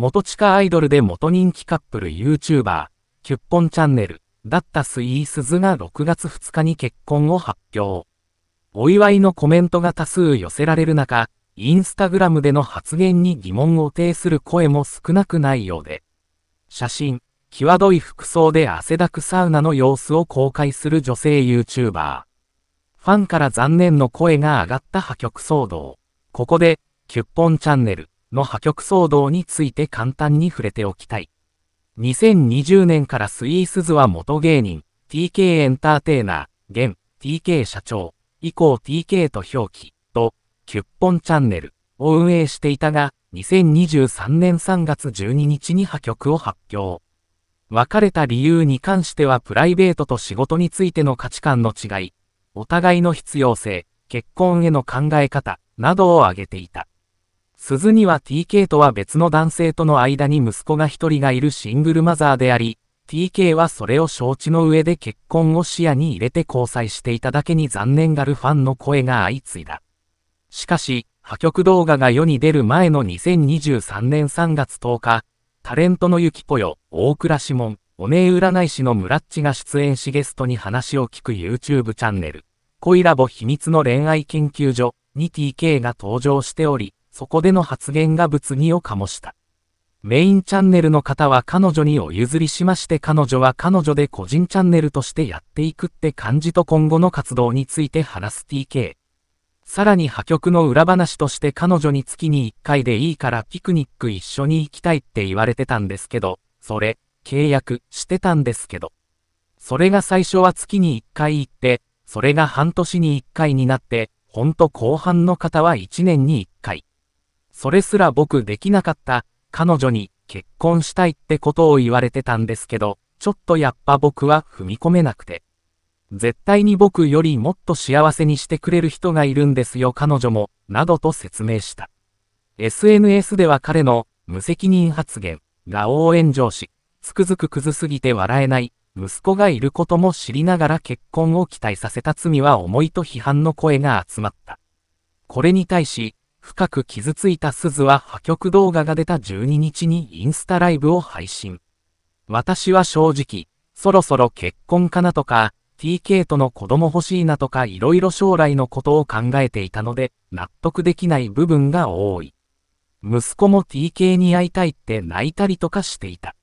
元地下アイドルで元人気カップル YouTuber、キュッポンチャンネル、だったスイースズが6月2日に結婚を発表。お祝いのコメントが多数寄せられる中、インスタグラムでの発言に疑問を呈する声も少なくないようで、写真、際どい服装で汗だくサウナの様子を公開する女性 YouTuber。ファンから残念の声が上がった破局騒動。ここで、キュッポンチャンネル。の破局騒動について簡単に触れておきたい。2020年からスイースズは元芸人、TK エンターテイナー、現 TK 社長、以降 TK と表記、と、キュッポンチャンネルを運営していたが、2023年3月12日に破局を発表。別れた理由に関してはプライベートと仕事についての価値観の違い、お互いの必要性、結婚への考え方などを挙げていた。鈴には TK とは別の男性との間に息子が一人がいるシングルマザーであり、TK はそれを承知の上で結婚を視野に入れて交際していただけに残念がるファンの声が相次いだ。しかし、破局動画が世に出る前の2023年3月10日、タレントのゆきぽよ、大倉志門、お姉占い師のムラッチが出演しゲストに話を聞く YouTube チャンネル、恋ラボ秘密の恋愛研究所に TK が登場しており、そこでの発言が物議を醸した。メインチャンネルの方は彼女にお譲りしまして彼女は彼女で個人チャンネルとしてやっていくって感じと今後の活動について話す TK。さらに破局の裏話として彼女に月に1回でいいからピクニック一緒に行きたいって言われてたんですけど、それ、契約してたんですけど。それが最初は月に1回行って、それが半年に1回になって、ほんと後半の方は1年に1回。それすら僕できなかった、彼女に結婚したいってことを言われてたんですけど、ちょっとやっぱ僕は踏み込めなくて。絶対に僕よりもっと幸せにしてくれる人がいるんですよ彼女も、などと説明した。SNS では彼の無責任発言が応援上し、つくづくクズすぎて笑えない、息子がいることも知りながら結婚を期待させた罪は重いと批判の声が集まった。これに対し、深く傷ついた鈴は破局動画が出た12日にインスタライブを配信。私は正直、そろそろ結婚かなとか、TK との子供欲しいなとか色々将来のことを考えていたので、納得できない部分が多い。息子も TK に会いたいって泣いたりとかしていた。